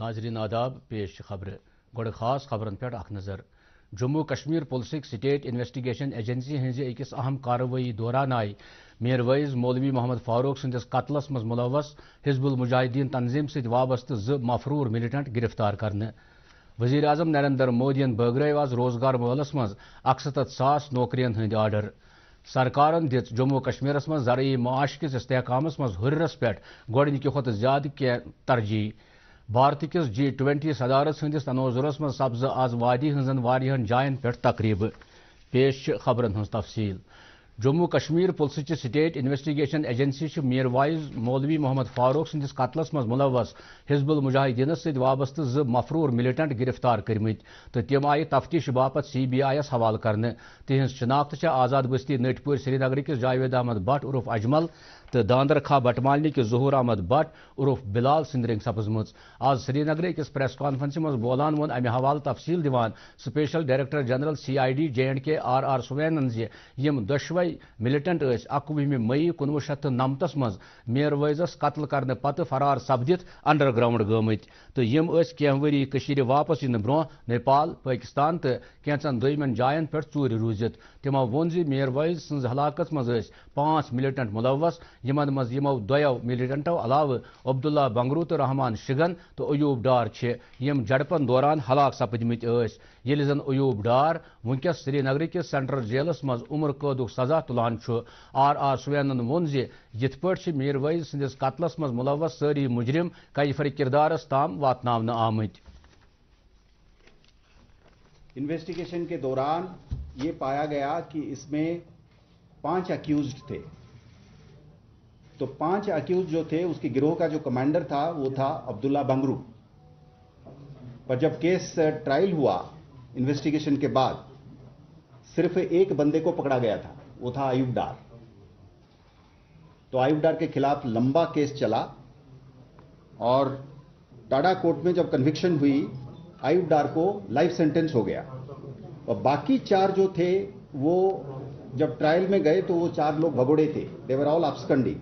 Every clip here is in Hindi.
नाजरीन आदाब पेश खबर गोड़ खास खबरन पे अख नजर Jammu Kashmir police state investigation agency हज अकिस अहम कार्रवाई दौरान आई मीर वैज मौलवी मोहम्मद फारूक संदिस कत्लस मज मुलवस हिजबुल मुजाहिदीन तंजीम सत वाबस्त ज मफरूर मिलिटेंट गिरफ्तार कर वजी अजम नरेंद्र मोदी बगरव आज रोजगार महलस मज अकसत सास नौकरियन हंद आर्डर सरकार दित जम्मू कश्मीर मज जरिए माश किस इस्तेकाम मज हुर्रस पे गोडनिक ज्यादा कह तरजीह भारत किस जी ट्वेंटी सदारत सदस तनोजुर में सब्ज आज वादी हजन वारियन जायन पे तकरीब पेश खबरन हज तफसील Jammu Kashmir police state investigation agency Mirwaiz Maulvi Mohammad Farooq संदिस कतलस में मुलवस हिजबुल मुजाहिदीन सत जफरूर मिलिटेंट गिरफ्तार करम तो तम आये तफ्तीश बापत सी बी आई एस हवाल कर तिज शनाख्त आजाद बस्ती नटपुर श्रीनगर किस जावेद अहमद भट्ट उर्फ अजमल तो दानरखा बटमालिक के जहूर अहमद बट उर्फ बिलाल सिंदरिंग सपजम आज श्रीनगर किस प्रेस कॉन्फ्रेंस मज बोलान वो अमि हवाल तफसील दिवान special director general C I D J and K R R सुवैनन जम दशवे मिलिटेंट अकवह मई कुनव शत नमत मज कत्ल कर पत् फरार सपदित अंडरग्राउंड गमित तो यम कह वरी वापस इन ब्रो नेपाल पाकिस्तान तो कैचन दमियन जायन पे चूर रूजित तमो वो मेरवैज सज हलाकत मं पांच मिलिटेंट मुलवस यमन मज यमो दयो मिलिटेंटो अलाव अब्दुल्ला बंगरू तो रहमान शिगन तो अयूब डार यम झड़पन दौरान हलाक सपदमित ये जन अयूब डार वस श्रीनगर किस सेंट्रल जेलस मज उम्र कैद सजा तुलान आर आर सुवैनन वोन जिथ पे मीरवैज संदिस कत्लस मज मुलवस सारी मुजरिम कैफर किरदारस तम वात आमित इन्वेस्टिगेशन के दौरान ये पाया गया कि इसमें पांच अक्यूज थे तो पांच अक्यूज जो थे उसके गिरोह का जो कमांडर था वो था अब्दुल्ला बंगरू पर जब केस ट्रायल हुआ इन्वेस्टिगेशन के बाद सिर्फ एक बंदे को पकड़ा गया था वो था आयुब डार तो आयुब डार के खिलाफ लंबा केस चला और टाडा कोर्ट में जब कन्विक्शन हुई आयुब डार को लाइफ सेंटेंस हो गया और बाकी चार जो थे वो जब ट्रायल में गए तो वो चार लोग भगोड़े थे देवर ऑल अपस्कंडी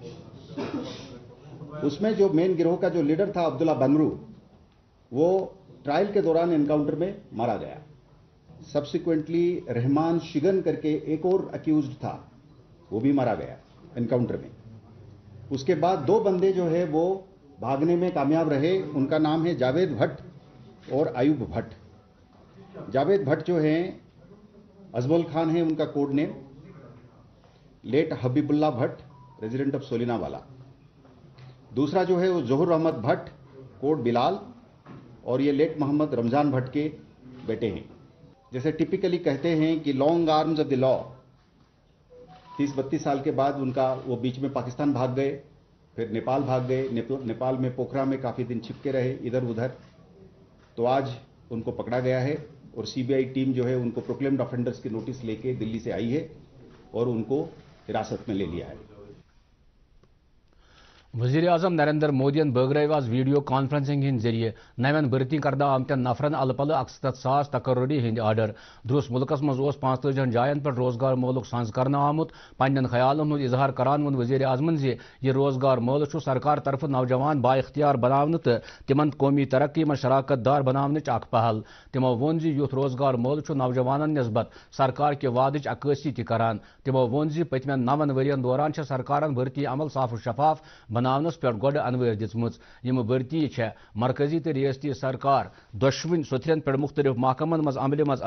उसमें जो मेन गिरोह का जो लीडर था अब्दुल्ला बनरू वो ट्रायल के दौरान एनकाउंटर में मारा गया सब्सिक्वेंटली रहमान शिगन करके एक और अक्यूज था वो भी मारा गया एनकाउंटर में उसके बाद दो बंदे जो है वो भागने में कामयाब रहे उनका नाम है जावेद भट्ट और आयुब भट्ट जावेद भट्ट जो हैं अजमल खान है उनका code name late Habibullah Bhatt resident of Solina वाला दूसरा जो है वो जोहर अहमद भट्ट कोट बिलाल और ये लेट मोहम्मद रमज़ान भट्ट के बेटे हैं जैसे टिपिकली कहते हैं कि long arms of the law तीस बत्तीस साल के बाद उनका वो बीच में पाकिस्तान भाग गए फिर नेपाल भाग गए नेपाल में पोखरा में काफ़ी दिन छिपके रहे इधर उधर तो आज उनको पकड़ा गया है और सीबीआई टीम जो है उनको प्रोक्लेम्ड ऑफेंडर्स की नोटिस लेके दिल्ली से आई है और उनको हिरासत में ले लिया है वजीर अजम नरेंद्र मोदी बगरव आज वीडियो कॉन्फ्रेंसिंग हिंद जरिए नवन भर्ती करदा आमत नफरन अल पल अकसत सास तकर्री हिंद आर्डर दुरुस मुल्क मज पांचतजन जायन पे रोजगार मोलुक सज कर आमुत पन्न ख्याल हूं इजहार करान वो वजी अजमन जि यह रोजगार मोल सरकार तरफ नौजवान बाख्तियार बनान तो तिम कौमी तरक्की में शराकत दार बनाव पहल तमो वो जि रोजगार मोल नौजवान नस्बत सरकार के वाद अक्सी तरान तमो वो जि पतम नवन वरियन दौरान सरकार भर्ती अमल साफ शफाफ बना बनावनस पे गोड अनवर दिजम भर्ती मरकजी तो रियासती सरकार दोशवन सोथरन पे मुख्तलिफ महकमन मज अमल मज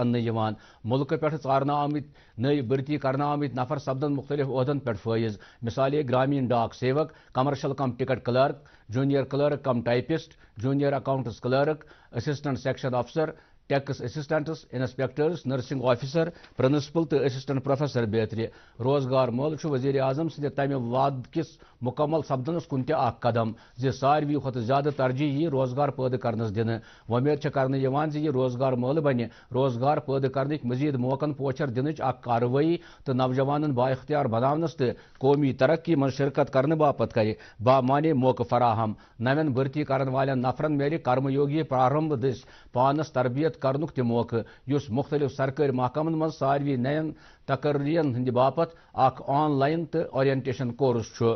मुल्क पे चार आम नई भर्ती कर आम नफर सपदन मुख्तलिफ अहदन पे Faiz मिसाले Gramin Dak Sevak commercial cum ticket clerk junior clerk cum typist junior accounts clerk assistant section अफसर tax assistants inspectors nursing officer principal تو اسسٹنٹ پروفیسر بیترِ روزگار مول وزیر اعظم سند تمہ وعدٕ کس مکمل سپدنس کن تہ اخ قدم زِ ساروی کھۄتہٕ زیادٕ ترجیح یہ روزگار پٲدٕ کرنس دن ومید کرنے کرنہٕ یِوان روزگار مول بنہِ روزگار پٲدٕ کرنٕکۍ مزید موقع پوچھر دن اخ کاروائی تو نوجوان با اختیار بنانس تو قومی ترقی من شرکت کرنے باپت کرے با مانے موقع فراہم نوٮ۪ن بھرتی کرن والن نفرن میلہِ کرم یوگی پرارمبھ دس پانس تربیت करनुक तह मौक़ युस मुख्तलिफ सरकारी महकमन मज सार्वे नयन तकर्रीन हंद बापत अख ऑनलाइन तो ओरिएंटेशन कोर्स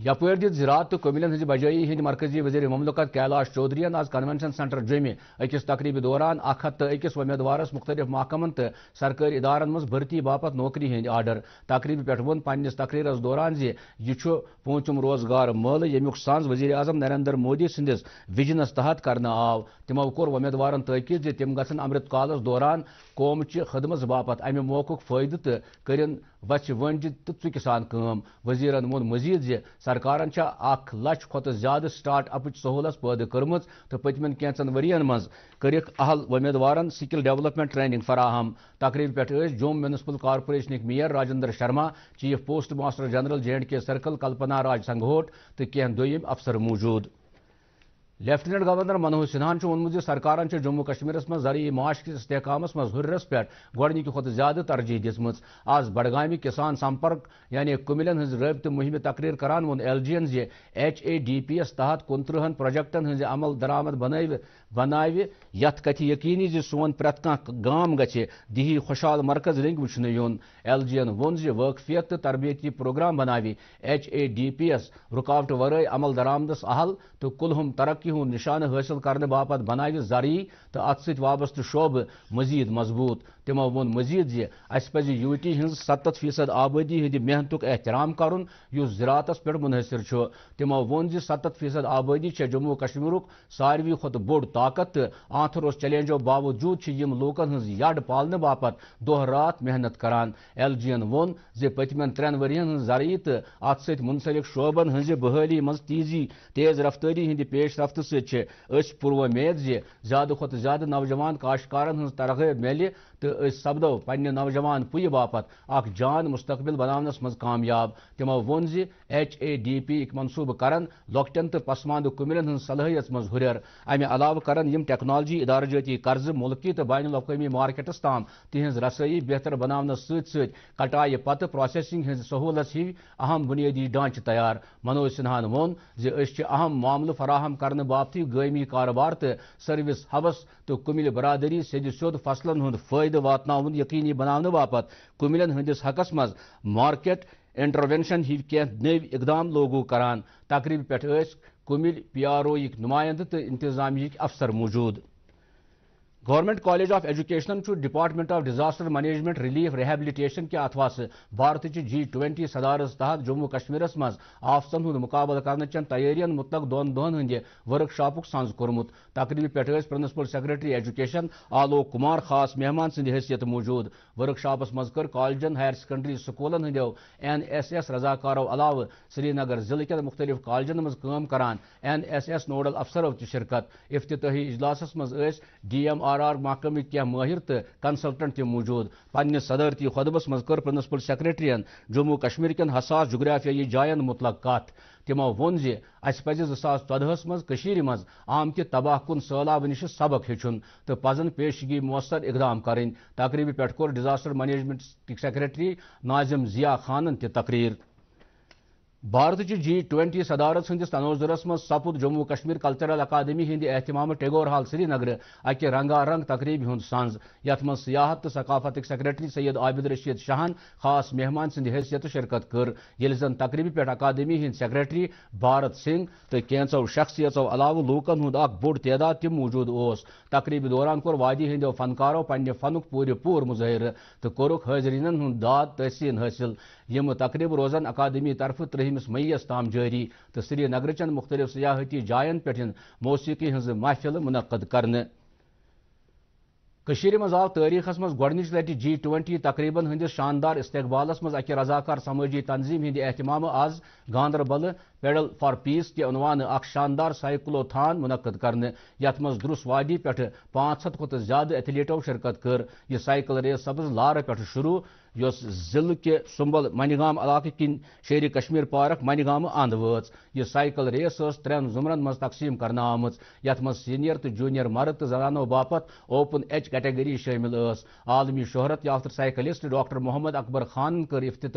यपर दिरात तो कमिलन हज बजाई हंद मरकजी वजी ममलकत कैलाश चौधरी आज कन्वेंशन सेंटर जमे अकस तकरीब दौरान अख हथ अकस उमेदवार मुख्तलिफ महकमन तो सरकारी इदारन मज भर्ती बापत नौकरी हंद आर्डर तकरीब पे वो पन्नस तकरीर दौरान जि यह रोजगार मल यु सज वजी अजम नरेंद्र मोदी संदिस विजन तहत कर आव तमो कोर उमेदवार तकिद जि तम गमृत कालस दौरान कौम चि खदमत बापत अमि मौक फायदे तो करें वचि वंडित तो वजीरन वोन मजीद जे सरकार लक्ष लच खुत ज्यादा स्टार्ट अप सहूलत पैद कर्म तो पतम कैंचन वरियन मज अहल उम्मीदवार स्किल डेवलपमेंट ट्रेनिंग फराहम तकरीब पे जम municipal corporation mayor Rajendra Sharma chief postmaster general J and K circle Kalpana Raj संघोट तो कह दफसर मौजूद लेफ्टिनेंट गवर्नर मनोज सिन्हान वोनमुत सरकार जम्मू कश्मीर में जरिए माश किस इसकाम हुर्रस पे गोडनिक खुद ज्यादा तरजीह दिम आज बड़गामी किसान संपर्क यानी कुमिलन हज रबत मुहिम तकरीर करान वो एल जी एन J H A D P S तहत कुन प्रोजेक्टन हज अमल दरामद बन बनावि यथ कथि यकीनी जी सोन प्रेत कह गाम गे खुशहाल मरकज रंग वुचन एल जी एन वोन जकफियत तो तरबियती प्रोग्राम बनावि H A D P S रुकावट वर अमल दरामदस अहल तो कुलहम तरक्की हूं निशान हासिल कर बाप बनावि जरिए तो अत साबस्त शोब मजीद मजबूत तमो वो मजीद जि अज यू टी हज सत्त फीसद आबादी हंद मेहनत एहतराम कर ज़रात पे मुनसर तमो वो जत फीसद आबादी जम्मू कश्मीर सारे खुद बोड़ ताकत तो रोस चैलेंजो बावजूद यम लूकन हज यड पालने बाप दोह रात मेहनत करान एल जी एन वोन जि पतम त्रेन वरियन जरिए तो अत सनसलिक शोबन हज बहाली मज तेजी तेज रफ्तारी हंद पेश रफ्त सच पुरवेद ज्यादा खुत ज्यादा नौजवान काशकार हज तरगीब मिले तो सपद पे नौजवान पुय बाप जान मुस्तबिल बनानस मज कामयाब तमो वोन जि एच ए डी पी एक मनसूब कर लोकट तो पसमानद कुमिल सलाहियत सलहियत मज हुरर अमि अलाव कर टेक्नोलॉजी कर्ज मुल्की तो बैन अवी मार्केटस तम तिज रसई बेहतर बनानस सटाई पत् प्रोसेसिंग हज सहूलत ही अहम बुनियादी ढांच तैयार मनोज सिन्हा वोन जहम मामल फराहम कर बापत गमी कारोबार तो सर्विस हवस तो कुमिल बरदरी सद सोद फसलन हूद واتناون یقینی بناون باپت کملین ہندس حقس مز مارکیٹ انٹروینشن ہو کی نو اقدام لوگو کران تقریب پہ کمل پی آر او یک نمائند تو انتظامیہ افسر موجود government college of education department of disaster management relief rehabilitation के अथवा भारत जी ट्वेंटी सदारस तहत जम्मू कश्मीर मज आफसन हूं मुकबल कर तैयारियन मुतल दोन दोन हंद वर्कशाप सज कोर्मुत तकरीब पे principal secretary education Alok Kumar खास मेहमान सदि हैसियत मौजूद वर्कशॉपस मज कर कॉलेजन हायर सेकेंडरी स्कूलन हंदो एन एस एस रजाकारों अलाव श्रीनगर जिले के मुख्तलिफ कॉलेजन मज काम एन एस एस नोडल अफसरों शिरकत इफ्त इजलास मज D M R R R محکمک کیٚنٛہہ مٲہِر تہٕ کنسلٹنٹ تہِ موٗجوٗد پنٕنہِ صدٲرتی خۄدبس منٛز کٔر پرنسپل سیکرٹرین جموں کشمیٖر کٮ۪ن حساس جغرافیٲیی جاین مُتلق کتھ تِمو ووٚن زِ اَسہِ پزِ زٕ ساس ژۄدہَس منٛز کٔشیٖرِ منٛز آمتہِ تباہ کُن سٲلابہٕ نِشہِ سبق ہیٚچھُن تہٕ پزن پیشگی مۄثر اقدام کرٕنۍ تقریٖبہِ پٮ۪ٹھ کوٚر disaster management secretary Nazim Zia خانن تہِ تقریٖر भारत जी ट्वेंटी सदारत हंदिस तनोजरस मज सपुद जम्मू कश्मीर कल्चरल अकादमी हंद अहतमाम टेगोर हाल श्रीनगर अकि रंगारंग तकरीब हंद सज यथ मं सियाहत तो सकाफत सेक्रेटरी सैयद आबिद रशीद शाहन खास मेहमान संद हैसियत शिरकत कर यल जन तकरीब पे अकादमी हिंद सेक्रेटरी भारत सिंह तो कैंचो शख्सियतों अलाव लूकन हंद अख बोड तदाद तम मौजूद उस तकरीब दौरान कोर वादी हिंदो फनकारों पन्न फन पूरे पूर मुजाहिर तो कोरुक हाजरीन हंद दाद तहसीन हासिल यम तकरीब रोजन अकादमी तरफ त्रिम ترہمس مئیس تام جاری تو سری نگر چن مختلف سیاحتی جائن پہ موسیقی ہز محفل منعقد کرنے کشیر مز آو تاریخس مز گۄڈنِچ لٹہِ جی ٹوینٹی تقریٖبن ہٕنٛدِس شاندار استقبالس منٛز اکہِ رضاکار سمٲجی تنظیٖم ہٕنٛدِ احتِمامہٕ آز گاندربلہٕ پیڈل فار پیٖس کہِ عنوانہٕ اکھ شاندار سایکلوتھان مُنعقد کرنہٕ یتھ منٛز درٛس وادی پٮ۪ٹھٕ پانٛژھ ہتھ کھۄتہٕ زیادٕ ایتھلیٖٹو شِرکت کٔر یہِ سایکل ریس سپٕز لارٕ پٮ۪ٹھٕ شروٗع यस जिल के सुबल मनिगाम इलाक किन शेर कश्मीर पारक मनिगाम अंद वज यह साइकिल रेस त्रेन जुमरन मज तकसीम कर आम सीनियर तो जूनियर मर्द तो जनानों बापत ओपन एच कैटगरी शामिल आलमी शोहरत याफ्त साइकिलिस्ट डॉक्टर मोहम्मद अकबर खान कर इफ्ती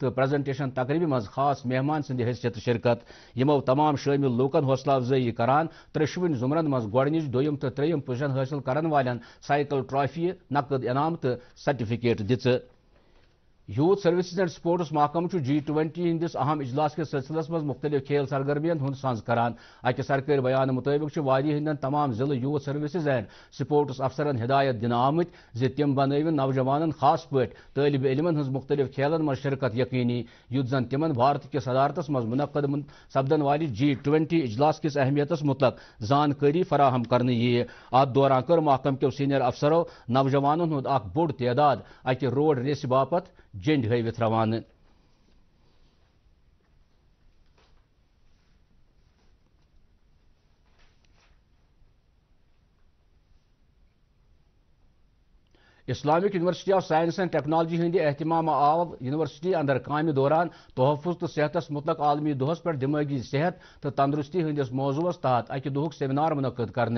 तो प्रजेंटेशन तकरीब मज खास मेहमान सदि हैसियत शिरकत यमो तमाम शामिल लूकन हौसला अफजाई करान त्रशवन जुमरन मज गोडन दोम तो त्रम पोजिशन हासिल कर वाल साइकिल ट्राफी नकद इनाम तो सर्टिफिकेट दिख यूथ सर्विस एंड स्पोर्ट्स महकम जी ट्वेंटी हंदिस अहम इजलास के सिलसिलस में मुख्तलिफ खेल सरगर्मियन हूं सज करान अकि सरकारी बयान मुताबिक वादी तमाम जिले यूथ सर्विस एंड स्पोर्ट्स अफसर हिदायत दिन आमित जि तम नौजवान खास पालब तलब इलमन हज मुख्तलिफ खेलन मज शिरकत यकीनी युद्ध जन तिम भारत किस सदारत मज मुनद सपदन वाली जी ट्वेंटी इजलास किस अहमियत मुतल जानकारी फराहम कर अत दौरान कर् महकम कव सीनियर अफसरों नौजवान हूं बोड तदाद अक रोड रेस बापत Cendi Heybet Ravan'ın Islamic university of science and technology हिंदी अहतमाम आव यूनिवर्सिटी अंदर काम दौरान तहफुज तो सेहत मुतलक आलमी दोहस पे दिमागी सेहत तो तंदुरुस्ती हंदिस मौजूस तहत अक दुह सेमिनार मुनद कर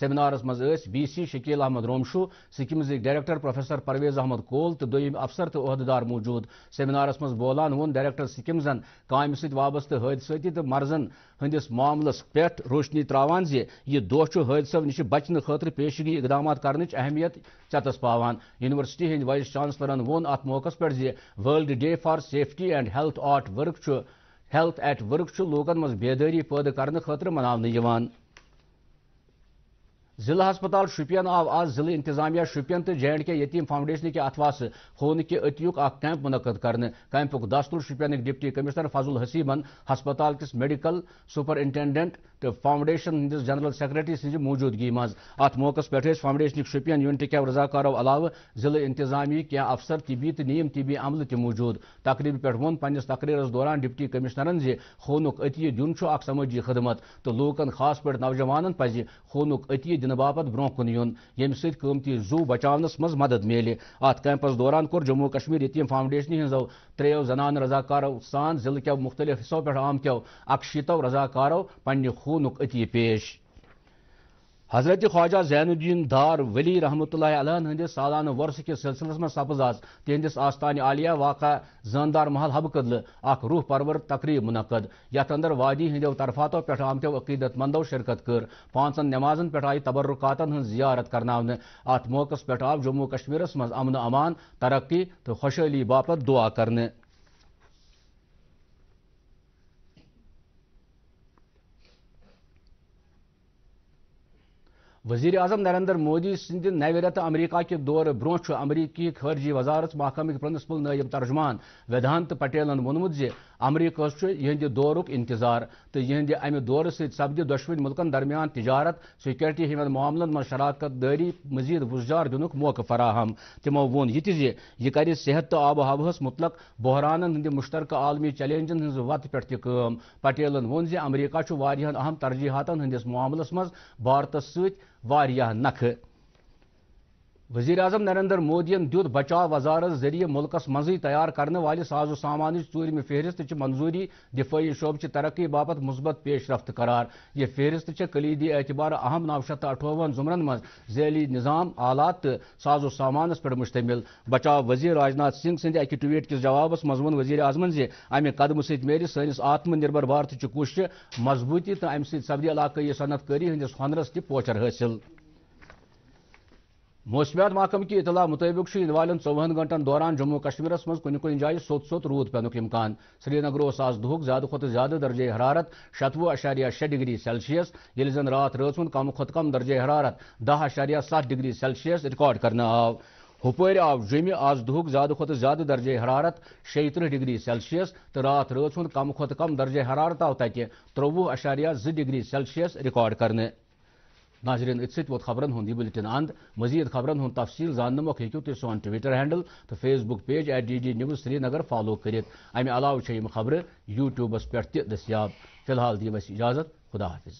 सेमिनारस मज B C Shakeel Ahmad Romshoo SKIMS director professor Parvez Ahmad Kaul तो दुम अफसर तो अहदेदार मौजूद सेमिनारस मज बोलान वो डायरेक्टर सिकिम्जन काम सत हादसा तो मर्जन हंदिस मामलस पे रोशनी त्रावान जो दोह हादसों नश बचने खुद पेशगी इकदाम कर अहमियत चतस पावान यूनिवर्सिटी हिंद वाइस चांसलरन वोन अत मौकस पे world day for safety and health at work health at work लूकन मज बेदारी पैदा कर खुद मनान जिला हस्पताल शुपियन आव आज जिले इंतजामिया शुपियन तो जे एंड के यतीम फाउंडेशन के अथवास होने के अतियुक आ कैंप मुनद कर कैंपुक दस्तूर शुपियन डिप्टी कमिश्नर फजुल हसीमन हस्पताल किस मेडिकल सुपरिटेंडेंट तो फाउंडेशन हंदिस जनरल सेक्रेटरी सिंह मौजूदगी मज अत मौक पे फाउंडेशन शुपियन यूनिट क्या रजाकारो अलाव जिले इंतजामी क्या अफसर तिबी तो नीम तिबी अमल त मौजूद तकरीब पे वो पन्नस तकरीर दौरान डिप्टी कमिश्नरन जून खूनुक अतिय दिन समाजी खदमत तो लूकन खास पे नौजवान पज खून अतिय दिन बाप ब्रो कुन जू बचानस मज मदद मिले अत कैंपस दौरान कर् जम्मू कश्मीर यतीम फाउंडेशन हिंदो त्रेव जनान रजाकारों सान जिले क्या मुख्तलिफ हिस्सों पे आम कव अकशीतो रजाकारो पन्ने हुकूक अति पेश हजरत ख्वाजा जैनुद्दीन दार वली रहमत हंदिस सालाना वर्स के सिलसिलस मं सपज आज तिंदिस आस्थान आलिया वाक़ा जानदार महल हब कदल अख रूह परवर तकरीब मुनद यथ अंदर वादी हंदो तरफातों पे आमतो अकीदतमंदो शिरकत कर पांचन नमाजन पे आई तबर्रुकातन हज जियारत करना अत मौकस पे आव जम्मू कश्मीरस मज अमन अमान तरक्की तो खुशहाली बापत दुआ करने वजी अजम नरेंद्र मोदी सद रत अमरीका के दौर ब्रो अमरीकी खर्जी वजारत महकम प्रिंसपल नायब तर्जमान वेदांत पटेल वोनमुत जमरीक यहद दौर इंतजार तो यहद अम दौर सपदि दोशवन मुल्कन दरमियान तजारत सिक्योरिटी हम मामलों में शराकत दारी मजीद वुजार दिन मौक़ फराहम तमो वो ये यह सेहत तो आबो हव मुतल बहरान हंद मुश्तरक आलमी चैलेंजन हज वत पे पटेलन वोन जमरीका अहम तरजीहत हंदिस मामलस मज भारत सत्य वारियाह नख वजी अजम नरेंद्र मोदी दुत बचाव वजारत जरिए मुल्क मज तैयार कर साजो सामान चूरम फहरस्त मंजूरी दिफाई शोबच तरक्की बापत मुस्बत पेश रफ्त करार यह फहरस्त कलीदी एतबार अहम नौ शत अठवन जुमरन मैली झैली निज़ाम आलात तो साजो सामानस पे मुश्तम बचाव वजी राजनाथ सिंह सदि अक ट्वीट किस जवाब मज वन वजी अजमन जि अमि कदम सि सनिस आत्मनिर्भर भारत कोश मजबूती तो अम सबरी इलाकई सनतकारी हंदिस हनरस तोचर हासिल मौसमियात महकम की इतला मुताबिक इन वाले चौवन घंटन दौरान जम्मू कश्मीर मं कुन कुन जाय सोत सोत रूद पेन इम्कान श्रीनगर उस आज दुख ज्यादा खुद ज्यादा दर्जे हरारत शतवु अशारिया शे डिग्री सेल्सियस ये जन रात रचुन कम खुद कम दर्जे हरारत दह अशारिया सत डिग्री सेल्सियस रिकॉर्ड कर आव हुपर आव जमि आज दुख ज्यादा खुद ज्यादा दर्जे हरारत शे शेत डिग्री सेल्सियस तो रात रचुन कम खुद कम दर्जे हरारत आव तत त्रोवु अशारिया जि डिग्री सेल्सियस रिकॉर्ड कर नाजरीन इस खबरन हूं बुलेटिन अंद मजीद खबरन हूं तफसील जानम हूँ तुम सोन ट्विटर हैंडल तो Facebook page at D D news Srinagar follow कर अमि खबर यूट्यूबस पे दस्याब फिलहाल दी इजाजत खुदा हाफिज़